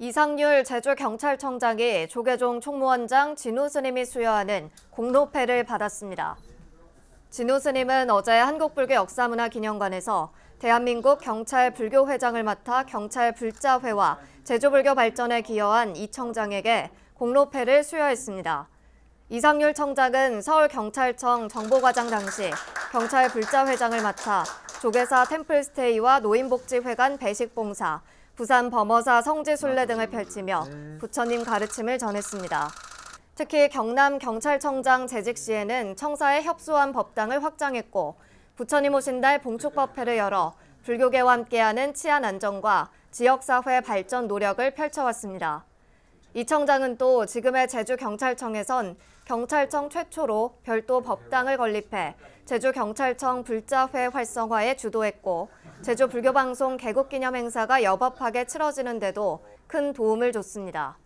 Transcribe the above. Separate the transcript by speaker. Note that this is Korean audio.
Speaker 1: 이상률 제주경찰청장이 조계종 총무원장 진우 스님이 수여하는 공로패를 받았습니다. 진우 스님은 어제 한국불교 역사문화기념관에서 대한민국 경찰 불교회장을 맡아 경찰 불자회와 제주불교 발전에 기여한 이 청장에게 공로패를 수여했습니다. 이상률 청장은 서울경찰청 정보과장 당시 경찰 불자회장을 맡아 조계사 템플스테이와 노인복지회관 배식봉사, 부산 범어사 성지순례 아, 등을 네. 펼치며 네. 부처님 가르침을 전했습니다. 특히 경남 경찰청장 재직 시에는 청사에 협소한 법당을 확장했고 부처님 오신 날 봉축법회를 열어 불교계와 함께하는 치안 안정과 지역사회 발전 노력을 펼쳐왔습니다. 이 청장은 또 지금의 제주경찰청에선 경찰청 최초로 별도 법당을 건립해 제주경찰청 불자회 활성화에 주도했고 제주 불교방송 개국기념 행사가 여법하게 치러지는데도 큰 도움을 줬습니다.